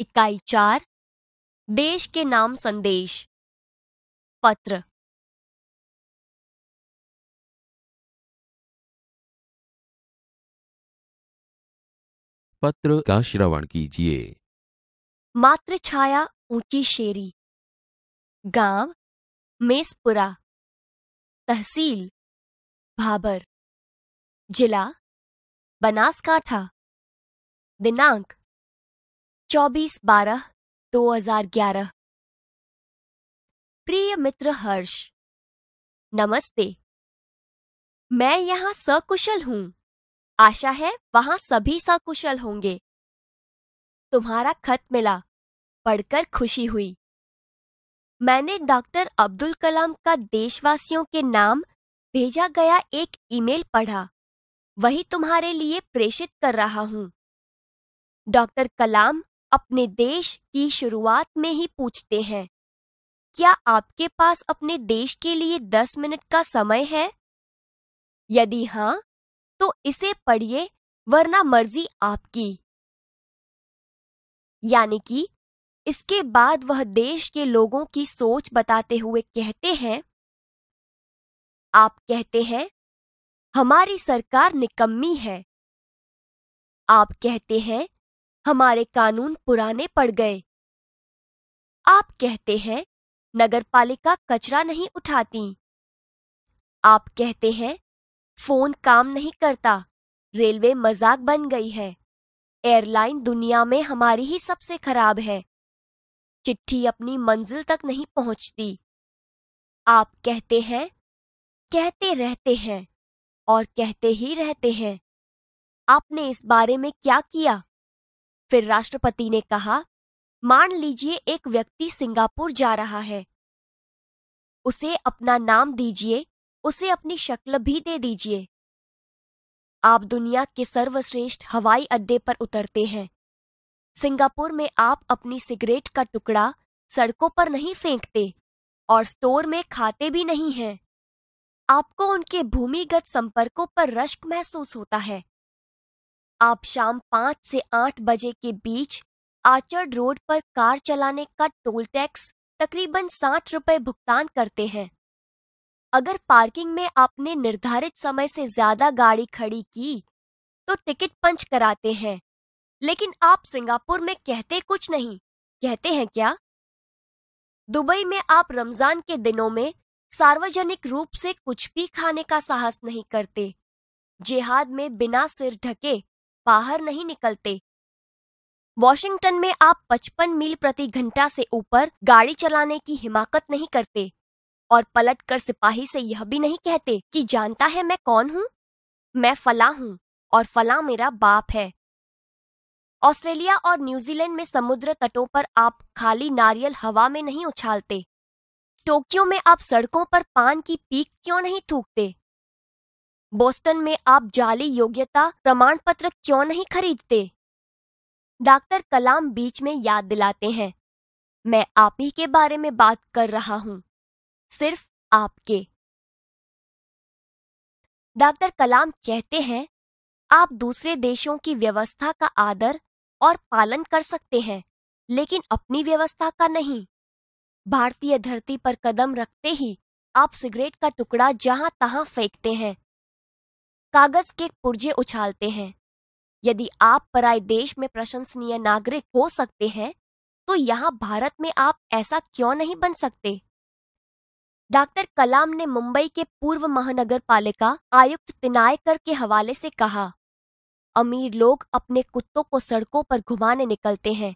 इकाई चार देश के नाम संदेश पत्र पत्र का श्रवण कीजिए मात्र छाया ऊंची शेरी गांव मेसपुरा तहसील भाबर जिला बनासकाठा दिनांक चौबीस बारह दो हजार ग्यारह प्रिय मित्र हर्ष नमस्ते मैं यहाँ सकुशल हूँ आशा है वहाँ सभी सकुशल होंगे तुम्हारा खत मिला पढ़कर खुशी हुई मैंने डॉक्टर अब्दुल कलाम का देशवासियों के नाम भेजा गया एक ईमेल पढ़ा वही तुम्हारे लिए प्रेषित कर रहा हूँ डॉक्टर कलाम अपने देश की शुरुआत में ही पूछते हैं क्या आपके पास अपने देश के लिए दस मिनट का समय है यदि हाँ तो इसे पढ़िए वरना मर्जी आपकी यानी कि इसके बाद वह देश के लोगों की सोच बताते हुए कहते हैं आप कहते हैं हमारी सरकार निकम्मी है आप कहते हैं हमारे कानून पुराने पड़ गए आप कहते हैं नगर पालिका कचरा नहीं उठाती आप कहते हैं फोन काम नहीं करता रेलवे मजाक बन गई है एयरलाइन दुनिया में हमारी ही सबसे खराब है चिट्ठी अपनी मंजिल तक नहीं पहुंचती आप कहते हैं कहते रहते हैं और कहते ही रहते हैं आपने इस बारे में क्या किया फिर राष्ट्रपति ने कहा मान लीजिए एक व्यक्ति सिंगापुर जा रहा है उसे अपना नाम दीजिए उसे अपनी शक्ल भी दे दीजिए आप दुनिया के सर्वश्रेष्ठ हवाई अड्डे पर उतरते हैं सिंगापुर में आप अपनी सिगरेट का टुकड़ा सड़कों पर नहीं फेंकते और स्टोर में खाते भी नहीं हैं आपको उनके भूमिगत संपर्कों पर रश्क महसूस होता है आप शाम पाँच से आठ बजे के बीच आचर्ड रोड पर कार चलाने का टोल टैक्स तकरीबन साठ रुपए भुगतान करते हैं अगर पार्किंग में आपने निर्धारित समय से ज्यादा गाड़ी खड़ी की तो टिकट पंच कराते हैं लेकिन आप सिंगापुर में कहते कुछ नहीं कहते हैं क्या दुबई में आप रमजान के दिनों में सार्वजनिक रूप से कुछ भी खाने का साहस नहीं करते जिहाद में बिना सिर ढके बाहर नहीं निकलते वॉशिंगटन में आप 55 मील प्रति घंटा से ऊपर गाड़ी चलाने की हिमाकत नहीं करते और पलट कर सिपाही से यह भी नहीं कहते कि जानता है मैं कौन हूं मैं फला हूं और फला मेरा बाप है ऑस्ट्रेलिया और न्यूजीलैंड में समुद्र तटों पर आप खाली नारियल हवा में नहीं उछालते टोक्यो में आप सड़कों पर पान की पीक क्यों नहीं थूकते बोस्टन में आप जाली योग्यता प्रमाण पत्र क्यों नहीं खरीदते डॉक्टर कलाम बीच में याद दिलाते हैं मैं आप ही के बारे में बात कर रहा हूं सिर्फ आपके डॉक्टर कलाम कहते हैं आप दूसरे देशों की व्यवस्था का आदर और पालन कर सकते हैं लेकिन अपनी व्यवस्था का नहीं भारतीय धरती पर कदम रखते ही आप सिगरेट का टुकड़ा जहां तहां फेंकते हैं कागज के पुर्जे उछालते हैं यदि आप पराय देश में प्रशंसनीय नागरिक हो सकते हैं तो यहाँ भारत में आप ऐसा क्यों नहीं बन सकते डॉक्टर कलाम ने मुंबई के पूर्व महानगर पालिका आयुक्त तिनायकर के हवाले से कहा अमीर लोग अपने कुत्तों को सड़कों पर घुमाने निकलते हैं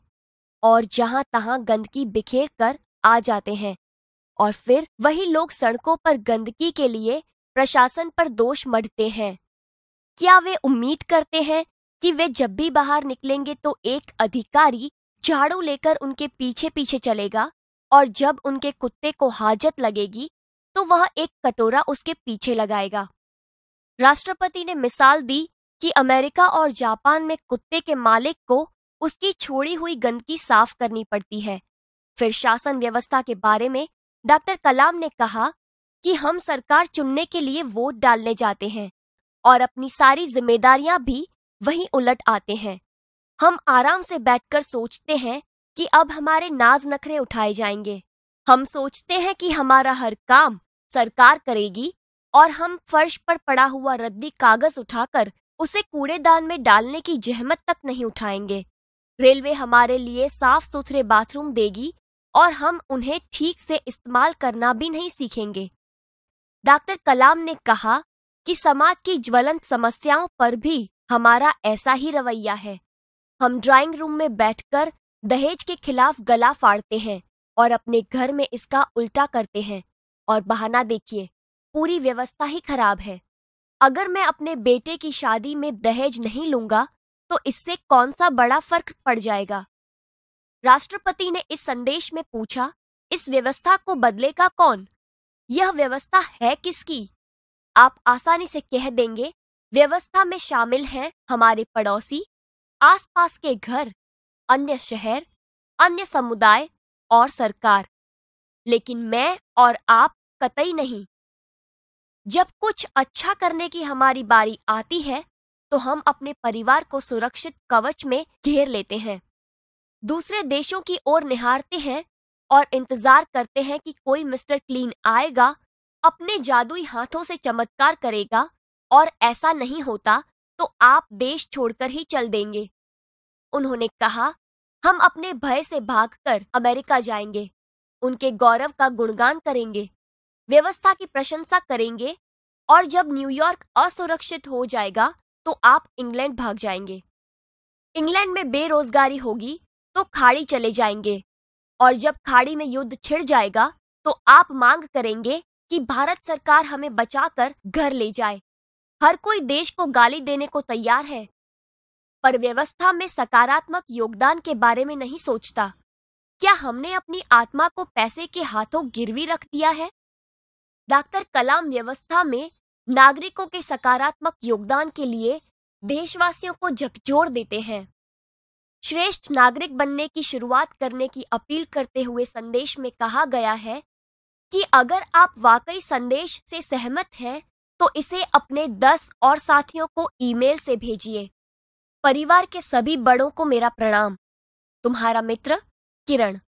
और जहां तहां गंदगी बिखेर कर आ जाते हैं और फिर वही लोग सड़कों पर गंदगी के लिए प्रशासन पर दोष मढ़ते हैं क्या वे उम्मीद करते हैं कि वे जब भी बाहर निकलेंगे तो एक अधिकारी झाड़ू लेकर उनके पीछे पीछे चलेगा और जब उनके कुत्ते को हाजत लगेगी तो वह एक कटोरा उसके पीछे लगाएगा राष्ट्रपति ने मिसाल दी कि अमेरिका और जापान में कुत्ते के मालिक को उसकी छोड़ी हुई गंदगी साफ करनी पड़ती है फिर शासन व्यवस्था के बारे में डॉक्टर कलाम ने कहा कि हम सरकार चुनने के लिए वोट डालने जाते हैं और अपनी सारी जिम्मेदारियां भी वहीं उलट आते हैं हम आराम से बैठकर सोचते हैं कि अब हमारे नाज नखरे उठाए जाएंगे हम सोचते हैं कि हमारा हर काम सरकार करेगी और हम फर्श पर पड़ा हुआ रद्दी कागज उठाकर उसे कूड़ेदान में डालने की जहमत तक नहीं उठाएंगे रेलवे हमारे लिए साफ सुथरे बाथरूम देगी और हम उन्हें ठीक से इस्तेमाल करना भी नहीं सीखेंगे डॉक्टर कलाम ने कहा कि समाज की ज्वलंत समस्याओं पर भी हमारा ऐसा ही रवैया है हम ड्राइंग रूम में बैठकर दहेज के खिलाफ गला फाड़ते हैं और अपने घर में इसका उल्टा करते हैं और बहाना देखिए पूरी व्यवस्था ही खराब है अगर मैं अपने बेटे की शादी में दहेज नहीं लूंगा तो इससे कौन सा बड़ा फर्क पड़ जाएगा राष्ट्रपति ने इस संदेश में पूछा इस व्यवस्था को बदलेगा कौन यह व्यवस्था है किसकी आप आसानी से कह देंगे व्यवस्था में शामिल हैं हमारे पड़ोसी आसपास के घर अन्य शहर अन्य समुदाय और सरकार लेकिन मैं और आप कतई नहीं जब कुछ अच्छा करने की हमारी बारी आती है तो हम अपने परिवार को सुरक्षित कवच में घेर लेते हैं दूसरे देशों की ओर निहारते हैं और इंतजार करते हैं कि कोई मिस्टर क्लीन आएगा अपने जादुई हाथों से चमत्कार करेगा और ऐसा नहीं होता तो आप देश छोड़कर ही चल देंगे उन्होंने कहा हम अपने भय से भागकर अमेरिका जाएंगे उनके गौरव का गुणगान करेंगे व्यवस्था की प्रशंसा करेंगे और जब न्यूयॉर्क असुरक्षित हो जाएगा तो आप इंग्लैंड भाग जाएंगे इंग्लैंड में बेरोजगारी होगी तो खाड़ी चले जाएंगे और जब खाड़ी में युद्ध छिड़ जाएगा तो आप मांग करेंगे कि भारत सरकार हमें बचाकर घर ले जाए हर कोई देश को गाली देने को तैयार है पर व्यवस्था में सकारात्मक योगदान के बारे में नहीं सोचता क्या हमने अपनी आत्मा को पैसे के हाथों गिरवी रख दिया है डॉक्टर कलाम व्यवस्था में नागरिकों के सकारात्मक योगदान के लिए देशवासियों को झकझोर देते हैं श्रेष्ठ नागरिक बनने की शुरुआत करने की अपील करते हुए संदेश में कहा गया है कि अगर आप वाकई संदेश से सहमत हैं तो इसे अपने दस और साथियों को ईमेल से भेजिए परिवार के सभी बड़ों को मेरा प्रणाम तुम्हारा मित्र किरण